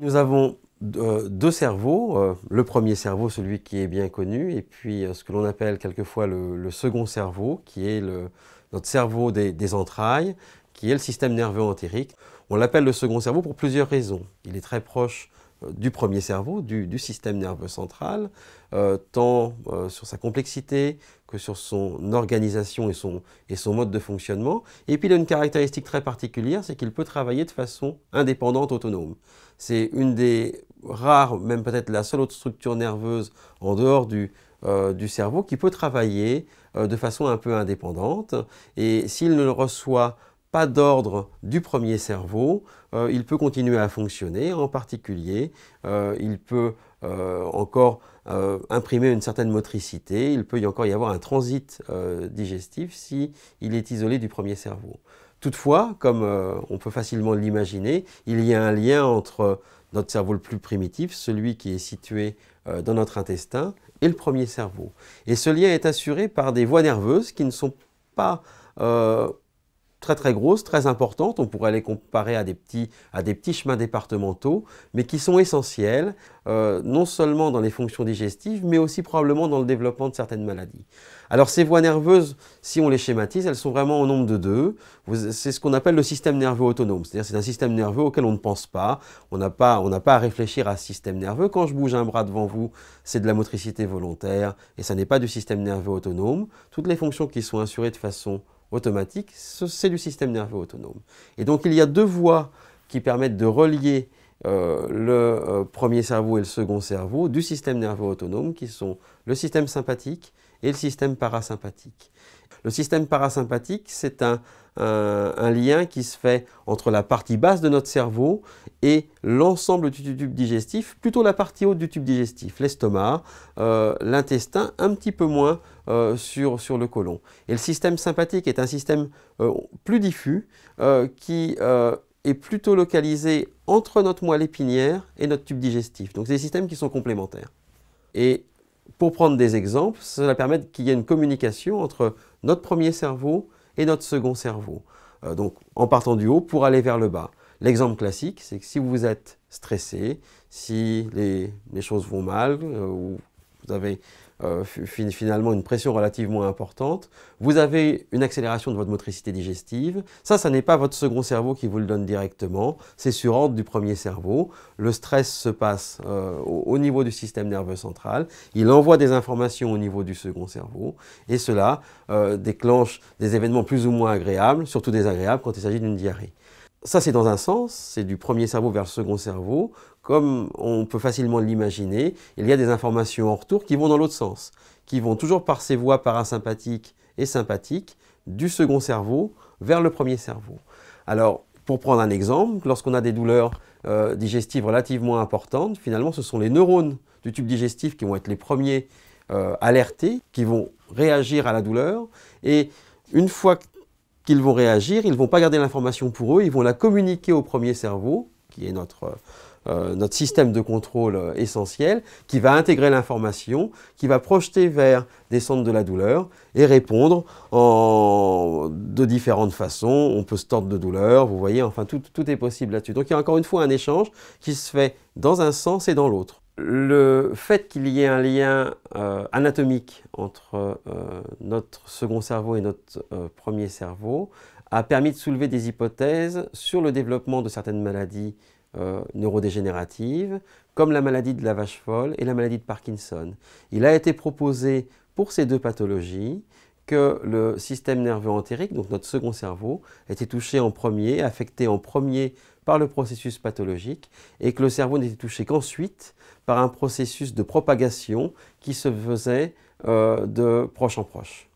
Nous avons euh, deux cerveaux, euh, le premier cerveau, celui qui est bien connu, et puis euh, ce que l'on appelle quelquefois le, second cerveau, qui est notre cerveau des, des, entrailles, qui est le système nerveux entérique. On l'appelle le second cerveau pour plusieurs raisons. Il est très proche du premier cerveau, du, système nerveux central, euh, tant euh, sur sa complexité que sur son organisation et son, mode de fonctionnement. Et puis il a une caractéristique très particulière, c'est qu'il peut travailler de façon indépendante, autonome. C'est une des rares, même peut-être la seule autre structure nerveuse en dehors du, euh, du cerveau qui peut travailler de façon un peu indépendante. Et s'il ne le reçoit pas d'ordre du premier cerveau, euh, il peut continuer à fonctionner. En particulier, euh, il peut euh, encore imprimer une certaine motricité, il peut y encore y avoir un transit digestif si il est isolé du premier cerveau. Toutefois, comme on peut facilement l'imaginer, il y a un lien entre notre cerveau le plus primitif, celui qui est situé dans notre intestin, et le premier cerveau. Et ce lien est assuré par des voies nerveuses qui ne sont pas très très grosses, très importantes, on pourrait les comparer à des petits, à des petits chemins départementaux, mais qui sont essentiels, euh, non seulement dans les fonctions digestives, mais aussi probablement dans le développement de certaines maladies. Alors ces voies nerveuses, si on les schématise, elles sont vraiment au nombre de deux. C'est ce qu'on appelle le système nerveux autonome, c'est-à-dire c'est un système nerveux auquel on ne pense pas, on n'a pas, on pas à réfléchir à ce système nerveux. Quand je bouge un bras devant vous, c'est de la motricité volontaire, et ça n'est pas du système nerveux autonome. Toutes les fonctions qui sont assurées de façon automatique, c'est du système nerveux autonome. Et donc il y a deux voies qui permettent de relier euh, le euh, premier cerveau et le second cerveau du système nerveux autonome, qui sont le système sympathique et le système parasympathique. Le système parasympathique, c'est un, lien qui se fait entre la partie basse de notre cerveau et l'ensemble du tube digestif, plutôt la partie haute du tube digestif, l'estomac, euh, l'intestin, un petit peu moins euh, sur, sur, le côlon. Et le système sympathique est un système euh, plus diffus qui est plutôt localisé entre notre moelle épinière et notre tube digestif. Donc c'est des systèmes qui sont complémentaires. Et pour prendre des exemples, cela permet qu'il y ait une communication entre notre premier cerveau et notre second cerveau. Euh, donc en partant du haut pour aller vers le bas. L'exemple classique, c'est que si vous êtes stressé, si les, choses vont mal, euh, ou vous avez euh, finalement une pression relativement importante, vous avez une accélération de votre motricité digestive. Ça, ça n'est pas votre second cerveau qui vous le donne directement, c'est sur ordre du premier cerveau. Le stress se passe euh, au niveau du système nerveux central, il envoie des informations au niveau du second cerveau, et cela euh, déclenche des événements plus ou moins agréables, surtout désagréables quand il s'agit d'une diarrhée ça, c'est dans un sens, c'est du premier cerveau vers le second cerveau. Comme on peut facilement l'imaginer, il y a des informations en retour qui vont dans l'autre sens, qui vont toujours par ces voies parasympathiques et sympathiques du second cerveau vers le premier cerveau. Alors, pour prendre un exemple, lorsqu'on a des douleurs euh, digestives relativement importantes, finalement, ce sont les neurones du tube digestif qui vont être les premiers euh, alertés, qui vont réagir à la douleur. Et une fois que ils vont réagir, ils ne vont pas garder l'information pour eux, ils vont la communiquer au premier cerveau, qui est notre, euh, notre système de contrôle euh, essentiel, qui va intégrer l'information, qui va projeter vers des centres de la douleur et répondre de différentes façons. On peut se tordre de douleur, vous voyez, enfin tout, tout est possible là-dessus. Donc il y a encore une fois un échange qui se fait dans un sens et dans l'autre le fait qu'il y ait un lien euh, anatomique entre euh, notre second cerveau et notre euh, premier cerveau a permis de soulever des hypothèses sur le développement de certaines maladies neurodégénératives, comme la maladie de la vache folle et la maladie de Parkinson. Il a été proposé pour ces deux pathologies que le système nerveux entérique, donc notre second cerveau, était touché en premier, affecté en premier par le processus pathologique, et que le cerveau n'était touché qu'ensuite par un processus de propagation qui se faisait euh, de proche en proche.